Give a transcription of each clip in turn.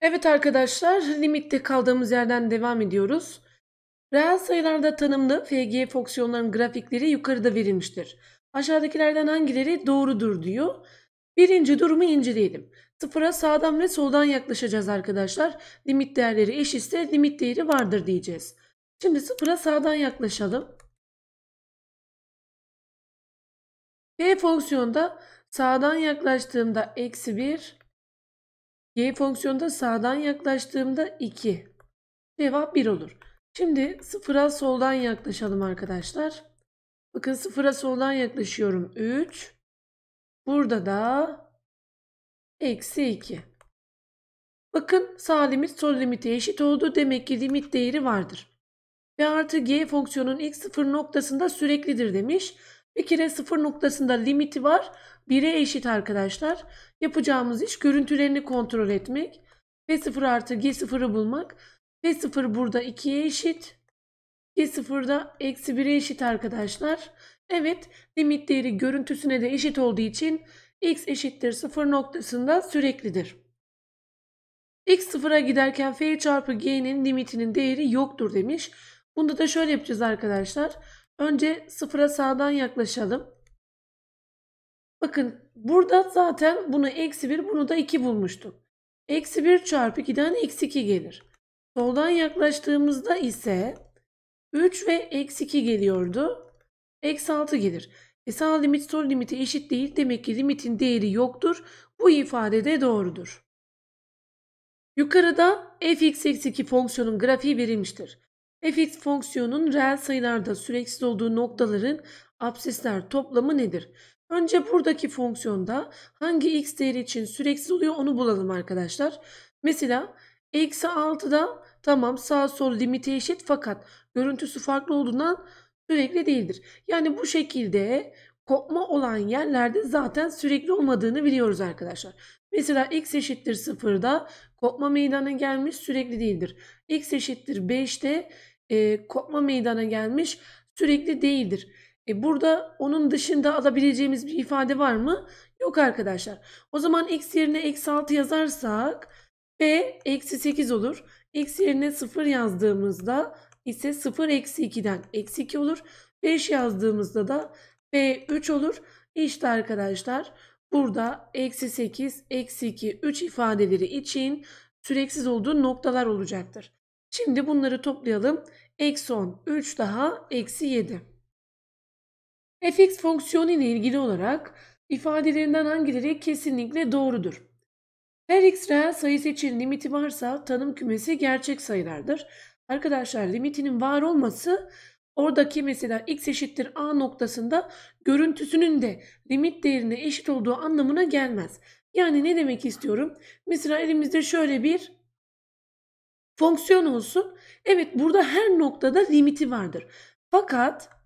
Evet arkadaşlar limitte kaldığımız yerden devam ediyoruz. Reel sayılarda tanımlı FG fonksiyonların grafikleri yukarıda verilmiştir. Aşağıdakilerden hangileri doğrudur diyor. Birinci durumu inceleyelim. Sıfıra sağdan ve soldan yaklaşacağız arkadaşlar. Limit değerleri eşitse limit değeri vardır diyeceğiz. Şimdi sıfıra sağdan yaklaşalım. F fonksiyonda sağdan yaklaştığımda eksi 1, Y fonksiyonda sağdan yaklaştığımda 2. Cevap 1 olur. Şimdi sıfıra soldan yaklaşalım arkadaşlar. Bakın sıfıra soldan yaklaşıyorum 3. Burada da eksi 2. Bakın sağ limit sol limite eşit oldu. Demek ki limit değeri vardır. Ve artı g fonksiyonun x sıfır noktasında süreklidir demiş. Bir kere sıfır noktasında limiti var. 1'e eşit arkadaşlar. Yapacağımız iş görüntülerini kontrol etmek. P0 artı G0'ı bulmak. P0 burada 2'ye eşit. G0 eksi 1'e eşit arkadaşlar. Evet limit değeri görüntüsüne de eşit olduğu için x eşittir 0 noktasında süreklidir. x sıfıra giderken f çarpı g'nin limitinin değeri yoktur demiş. Bunda da şöyle yapacağız arkadaşlar. Önce sıfıra sağdan yaklaşalım. Bakın burada zaten bunu eksi 1 bunu da 2 bulmuştuk. Eksi 1 çarpı 2'den eksi 2 gelir. Soldan yaklaştığımızda ise 3 ve eksi 2 geliyordu. Eksi 6 gelir. E sağ limit sol limite eşit değil. Demek ki limitin değeri yoktur. Bu ifade de doğrudur. Yukarıda fx eksi 2 fonksiyonun grafiği verilmiştir. fx fonksiyonun reel sayılarda süreksiz olduğu noktaların absisler toplamı nedir? Önce buradaki fonksiyonda hangi x değeri için süreksiz oluyor onu bulalım arkadaşlar. Mesela eksi 6'da tamam sağ sol limiti eşit fakat görüntüsü farklı olduğundan sürekli değildir. Yani bu şekilde kopma olan yerlerde zaten sürekli olmadığını biliyoruz arkadaşlar. Mesela x eşittir 0'da kopma meydana gelmiş sürekli değildir. x eşittir 5'te e, kopma meydana gelmiş sürekli değildir. E burada onun dışında alabileceğimiz bir ifade var mı? Yok arkadaşlar. O zaman x yerine eksi 6 yazarsak b eksi 8 olur. X yerine 0 yazdığımızda ise 0 eksi 2'den eksi 2 olur. 5 yazdığımızda da b 3 olur. İşte arkadaşlar burada eksi 8, eksi 2, 3 ifadeleri için süreksiz olduğu noktalar olacaktır. Şimdi bunları toplayalım. Eksi 10, 3 daha, eksi 7 fx fonksiyonu ile ilgili olarak ifadelerinden hangileri kesinlikle doğrudur? Her x reel sayısı için limiti varsa tanım kümesi gerçek sayılardır. Arkadaşlar limitinin var olması oradaki mesela x eşittir a noktasında görüntüsünün de limit değerine eşit olduğu anlamına gelmez. Yani ne demek istiyorum? Mesela elimizde şöyle bir fonksiyon olsun. Evet burada her noktada limiti vardır. Fakat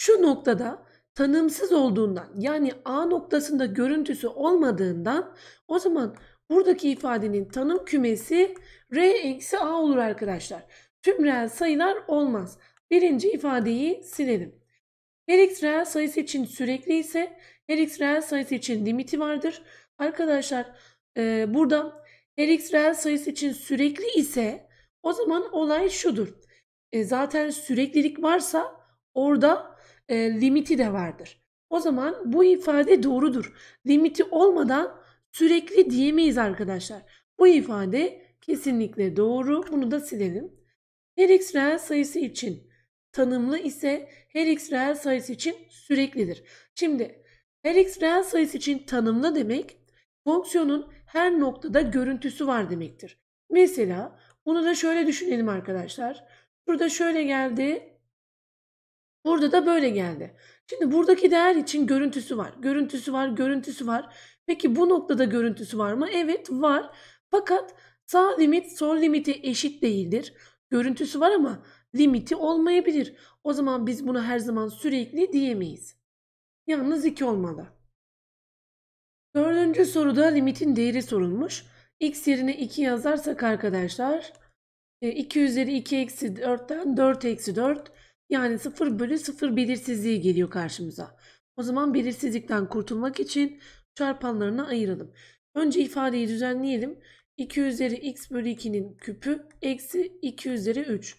şu noktada tanımsız olduğundan yani A noktasında görüntüsü olmadığından o zaman buradaki ifadenin tanım kümesi R eksi A olur arkadaşlar. Tüm reel sayılar olmaz. Birinci ifadeyi silelim. Her x reel sayısı için sürekli ise her x reel sayısı için limiti vardır. Arkadaşlar e, burada her x reel sayısı için sürekli ise o zaman olay şudur. E, zaten süreklilik varsa Orada e, limiti de vardır. O zaman bu ifade doğrudur. Limiti olmadan sürekli diyemeyiz arkadaşlar. Bu ifade kesinlikle doğru. Bunu da silelim. Her x reel sayısı için tanımlı ise her x reel sayısı için süreklidir. Şimdi her x reel sayısı için tanımlı demek fonksiyonun her noktada görüntüsü var demektir. Mesela bunu da şöyle düşünelim arkadaşlar. Burada şöyle geldi. Burada da böyle geldi. Şimdi buradaki değer için görüntüsü var. Görüntüsü var, görüntüsü var. Peki bu noktada görüntüsü var mı? Evet var. Fakat sağ limit sol limiti eşit değildir. Görüntüsü var ama limiti olmayabilir. O zaman biz buna her zaman sürekli diyemeyiz. Yalnız 2 olmalı. Dördüncü soruda limitin değeri sorulmuş. X yerine 2 yazarsak arkadaşlar 2 e, üzeri 2 eksi 4'ten 4 eksi 4 yani 0 bölü 0 belirsizliği geliyor karşımıza. O zaman belirsizlikten kurtulmak için çarpanlarına ayıralım. Önce ifadeyi düzenleyelim. 2 üzeri x bölü 2'nin küpü eksi 2 üzeri 3.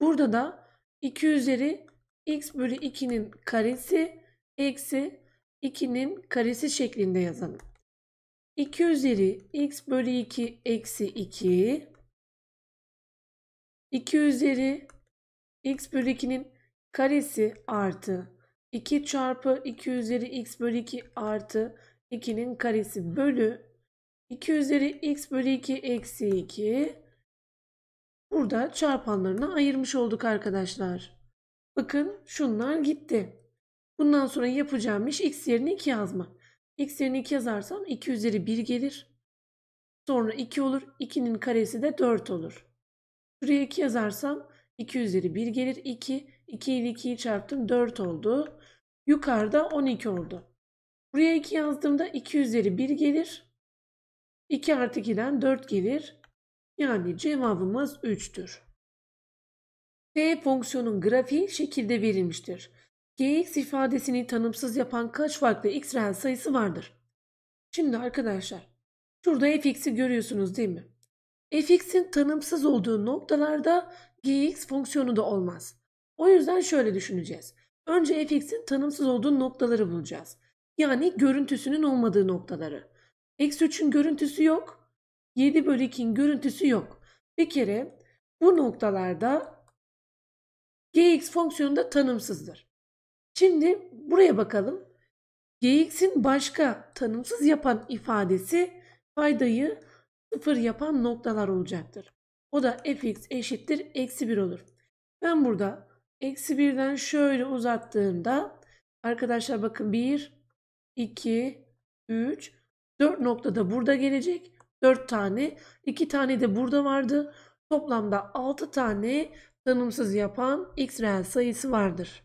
Burada da 2 üzeri x bölü 2'nin karesi eksi 2'nin karesi şeklinde yazalım. 2 üzeri x bölü 2 eksi 2. 2 üzeri x bölü 2'nin karesi artı 2 çarpı 2 üzeri x bölü 2 artı 2'nin karesi bölü 2 üzeri x bölü 2 eksi 2. Burada çarpanlarına ayırmış olduk arkadaşlar. Bakın şunlar gitti. Bundan sonra yapacağım iş x yerine 2 yazmak. x yerine 2 yazarsam 2 üzeri 1 gelir. Sonra 2 olur. 2'nin karesi de 4 olur. Şuraya 2 yazarsam 2 üzeri 1 gelir 2. 2 ile 2'yi çarptım 4 oldu. Yukarıda 12 oldu. Buraya 2 yazdığımda 2 üzeri 1 gelir. 2 artı 2'den 4 gelir. Yani cevabımız 3'tür. F fonksiyonun grafiği şekilde verilmiştir. Gx ifadesini tanımsız yapan kaç farklı x reel sayısı vardır? Şimdi arkadaşlar şurada fx'i görüyorsunuz değil mi? fx'in tanımsız olduğu noktalarda gx fonksiyonu da olmaz. O yüzden şöyle düşüneceğiz. Önce fx'in tanımsız olduğu noktaları bulacağız. Yani görüntüsünün olmadığı noktaları. X 3'ün görüntüsü yok. 7 bölü 2'nin görüntüsü yok. Bir kere bu noktalarda gx fonksiyonu da tanımsızdır. Şimdi buraya bakalım. gx'in başka tanımsız yapan ifadesi faydayı sıfır yapan noktalar olacaktır. O da fx eşittir eksi 1 olur. Ben burada eksi 1'den şöyle uzattığımda arkadaşlar bakın 1, 2, 3, 4 noktada burada gelecek. 4 tane, 2 tane de burada vardı. Toplamda 6 tane tanımsız yapan x reel sayısı vardır.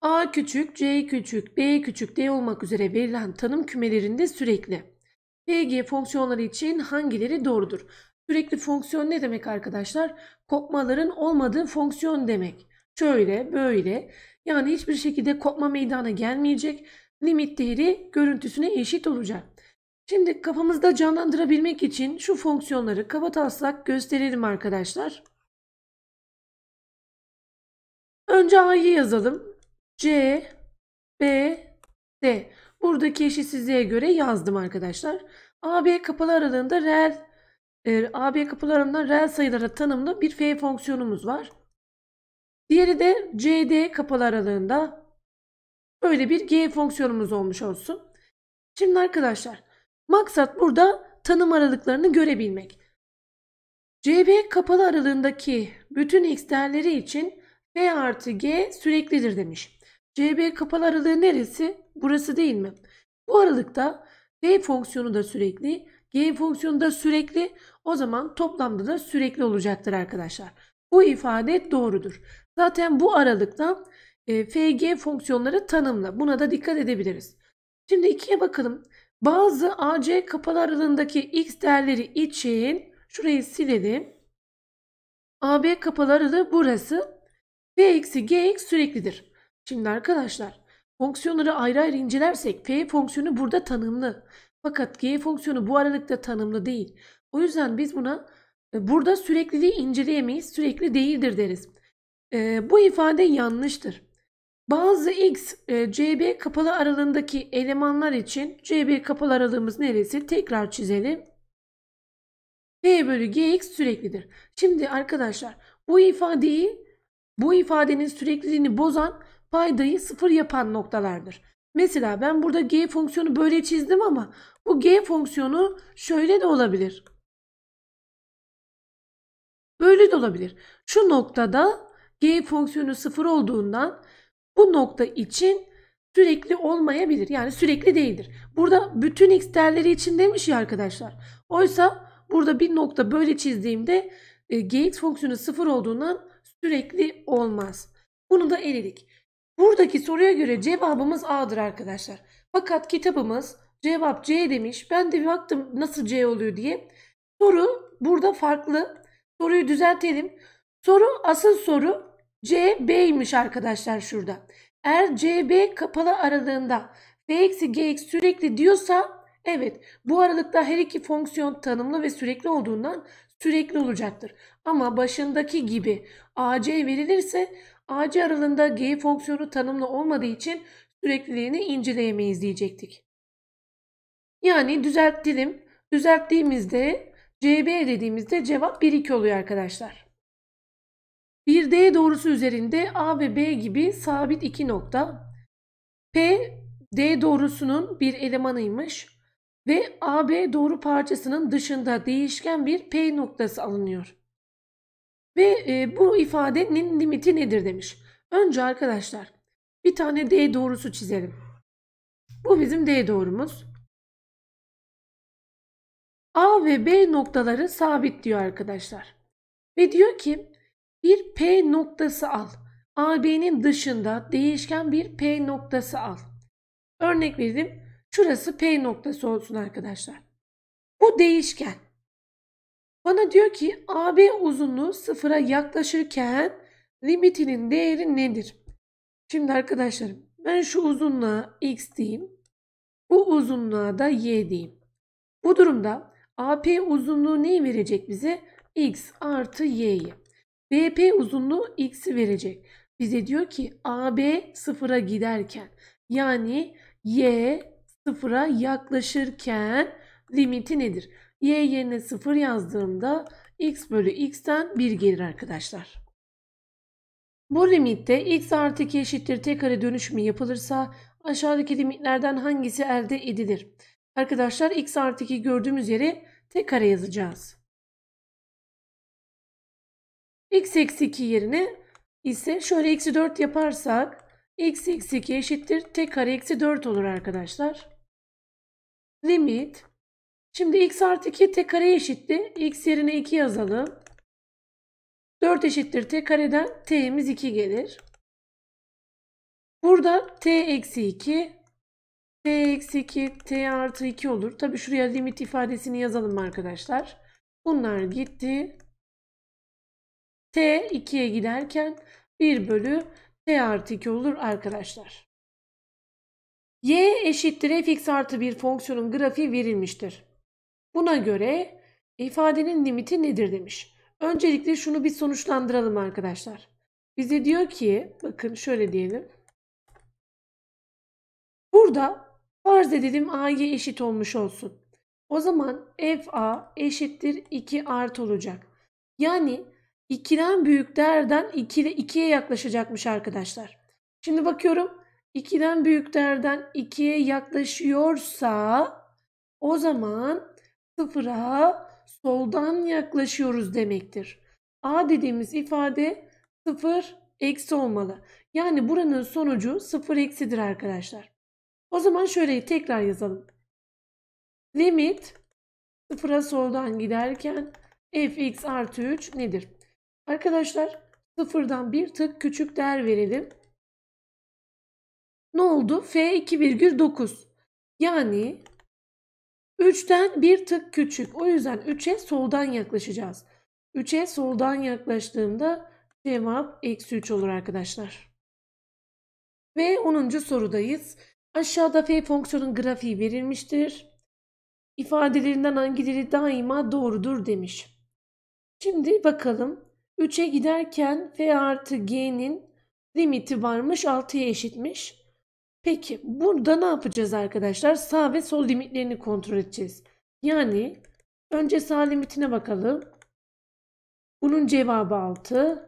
A küçük, C küçük, B küçük, D olmak üzere verilen tanım kümelerinde sürekli. PG fonksiyonları için hangileri doğrudur? Sürekli fonksiyon ne demek arkadaşlar? Kopmaların olmadığı fonksiyon demek. Şöyle, böyle. Yani hiçbir şekilde kopma meydana gelmeyecek. Limit değeri görüntüsüne eşit olacak. Şimdi kafamızda canlandırabilmek için şu fonksiyonları kabataslak gösterelim arkadaşlar. Önce A'yı yazalım. C, B, D. Buradaki eşitsizliğe göre yazdım arkadaşlar. AB kapalı aralığında reel e, ee, AB kapılarından reel sayılara tanımlı bir F fonksiyonumuz var. Diğeri de CD kapalı aralığında böyle bir G fonksiyonumuz olmuş olsun. Şimdi arkadaşlar maksat burada tanım aralıklarını görebilmek. CB kapalı aralığındaki bütün x değerleri için F artı G süreklidir demiş. CB kapalı aralığı neresi? Burası değil mi? Bu aralıkta F fonksiyonu da sürekli, G fonksiyonu da sürekli o zaman toplamda da sürekli olacaktır arkadaşlar. Bu ifade doğrudur. Zaten bu aralıktan e, FG fonksiyonları tanımla. Buna da dikkat edebiliriz. Şimdi 2'ye bakalım. Bazı AC kapalı aralığındaki x değerleri için şurayı silelim. AB kapalı aralığı burası. F eksi GX süreklidir. Şimdi arkadaşlar fonksiyonları ayrı ayrı incelersek F fonksiyonu burada tanımlı. Fakat g fonksiyonu bu aralıkta tanımlı değil. O yüzden biz buna e, burada sürekliliği inceleyemeyiz. Sürekli değildir deriz. E, bu ifade yanlıştır. Bazı x, e, cb kapalı aralığındaki elemanlar için cb kapalı aralığımız neresi? Tekrar çizelim. p bölü gx süreklidir. Şimdi arkadaşlar bu ifadeyi bu ifadenin sürekliliğini bozan paydayı sıfır yapan noktalardır. Mesela ben burada g fonksiyonu böyle çizdim ama bu g fonksiyonu şöyle de olabilir. Böyle de olabilir. Şu noktada g fonksiyonu sıfır olduğundan bu nokta için sürekli olmayabilir. Yani sürekli değildir. Burada bütün x değerleri için demiş ya arkadaşlar. Oysa burada bir nokta böyle çizdiğimde e, gx fonksiyonu sıfır olduğundan sürekli olmaz. Bunu da eledik. Buradaki soruya göre cevabımız A'dır arkadaşlar. Fakat kitabımız cevap C demiş. Ben de bir baktım nasıl C oluyor diye. Soru burada farklı. Soruyu düzeltelim. Soru asıl soru C B'ymiş arkadaşlar şurada. Eğer C B kapalı aralığında F eksi G eksi sürekli diyorsa evet bu aralıkta her iki fonksiyon tanımlı ve sürekli olduğundan sürekli olacaktır. Ama başındaki gibi A C verilirse Ağacı aralığında G fonksiyonu tanımlı olmadığı için sürekliliğini inceleyemeyiz diyecektik. Yani düzelt düzelttiğimizde CB dediğimizde cevap 1-2 oluyor arkadaşlar. Bir D doğrusu üzerinde A ve B gibi sabit iki nokta. P, D doğrusunun bir elemanıymış ve AB doğru parçasının dışında değişken bir P noktası alınıyor. Ve e, bu ifadenin limiti nedir demiş. Önce arkadaşlar bir tane D doğrusu çizelim. Bu bizim D doğrumuz. A ve B noktaları sabit diyor arkadaşlar. Ve diyor ki bir P noktası al. AB'nin dışında değişken bir P noktası al. Örnek verdim. Şurası P noktası olsun arkadaşlar. Bu değişken. Bana diyor ki AB uzunluğu sıfıra yaklaşırken limitinin değeri nedir? Şimdi arkadaşlarım ben şu uzunluğa x diyeyim. Bu uzunluğa da y diyeyim. Bu durumda AP uzunluğu neyi verecek bize? x artı y'yi. BP uzunluğu x'i verecek. Bize diyor ki AB sıfıra giderken yani y sıfıra yaklaşırken limiti nedir? y yerine 0 yazdığımda x bölü x'ten 1 gelir arkadaşlar. Bu limitte x artı 2 eşittir t kare dönüşümü yapılırsa aşağıdaki limitlerden hangisi elde edilir? Arkadaşlar x artı 2 gördüğümüz yere t kare yazacağız. x eksi 2 yerine ise şöyle eksi 4 yaparsak x eksi 2 eşittir t kare eksi 4 olur arkadaşlar. Limit Şimdi x artı 2 t kare eşitti. x yerine 2 yazalım. 4 eşittir t kareden t'miz 2 gelir. Burada t eksi 2 t eksi 2 t artı 2 olur. Tabi şuraya limit ifadesini yazalım arkadaşlar. Bunlar gitti. t 2'ye giderken 1 bölü t artı 2 olur arkadaşlar. y eşittir fx artı 1 fonksiyonun grafiği verilmiştir. Buna göre ifadenin limiti nedir demiş. Öncelikle şunu bir sonuçlandıralım arkadaşlar. Bize diyor ki bakın şöyle diyelim. Burada farz edelim a'ya eşit olmuş olsun. O zaman f a eşittir 2 art olacak. Yani 2'den büyük değerden 2'ye 2'ye yaklaşacakmış arkadaşlar. Şimdi bakıyorum 2'den büyük değerden 2'ye yaklaşıyorsa o zaman sıfıra soldan yaklaşıyoruz demektir. A dediğimiz ifade sıfır eksi olmalı. Yani buranın sonucu sıfır eksidir arkadaşlar. O zaman şöyle tekrar yazalım. Limit sıfıra soldan giderken fx artı 3 nedir? Arkadaşlar sıfırdan bir tık küçük değer verelim. Ne oldu? f 2,9 yani 3'ten bir tık küçük. O yüzden 3'e soldan yaklaşacağız. 3'e soldan yaklaştığımda cevap eksi 3 olur arkadaşlar. Ve 10. sorudayız. Aşağıda f fonksiyonun grafiği verilmiştir. İfadelerinden hangileri daima doğrudur demiş. Şimdi bakalım. 3'e giderken f artı g'nin limiti varmış 6'ya eşitmiş. Peki burada ne yapacağız arkadaşlar? Sağ ve sol limitlerini kontrol edeceğiz. Yani önce sağ limitine bakalım. Bunun cevabı 6.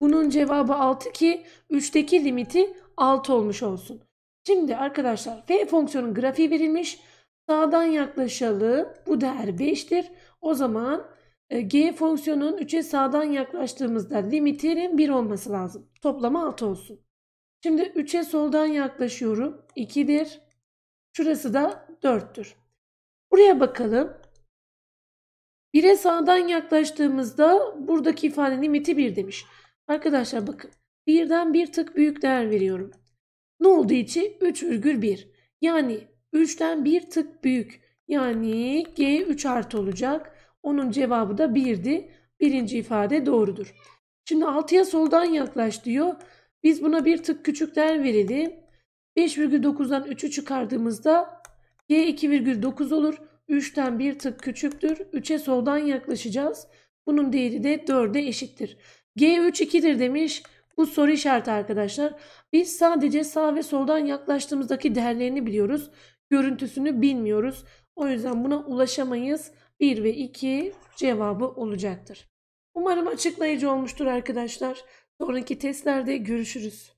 Bunun cevabı 6 ki 3'teki limiti 6 olmuş olsun. Şimdi arkadaşlar f fonksiyonun grafiği verilmiş. Sağdan yaklaşalım. bu değer 5'tir. O zaman e, g fonksiyonun 3'e sağdan yaklaştığımızda limitinin 1 olması lazım. Toplama 6 olsun. Şimdi 3'e soldan yaklaşıyorum. 2'dir. Şurası da 4'tür. Buraya bakalım. 1'e sağdan yaklaştığımızda buradaki ifadenin limiti 1 demiş. Arkadaşlar bakın. 1'den bir tık büyük değer veriyorum. Ne olduğu için 3,1. Yani 3'ten bir tık büyük. Yani G 3 artı olacak. Onun cevabı da 1'di. Birinci ifade doğrudur. Şimdi 6'ya soldan yaklaş diyor. Biz buna bir tık küçük değer verelim. 5,9'dan 3'ü çıkardığımızda g 2,9 olur. 3'ten bir tık küçüktür. 3'e soldan yaklaşacağız. Bunun değeri de 4'e eşittir. G3 2'dir demiş. Bu soru işareti arkadaşlar. Biz sadece sağ ve soldan yaklaştığımızdaki değerlerini biliyoruz. Görüntüsünü bilmiyoruz. O yüzden buna ulaşamayız. 1 ve 2 cevabı olacaktır. Umarım açıklayıcı olmuştur arkadaşlar. Sonraki testlerde görüşürüz.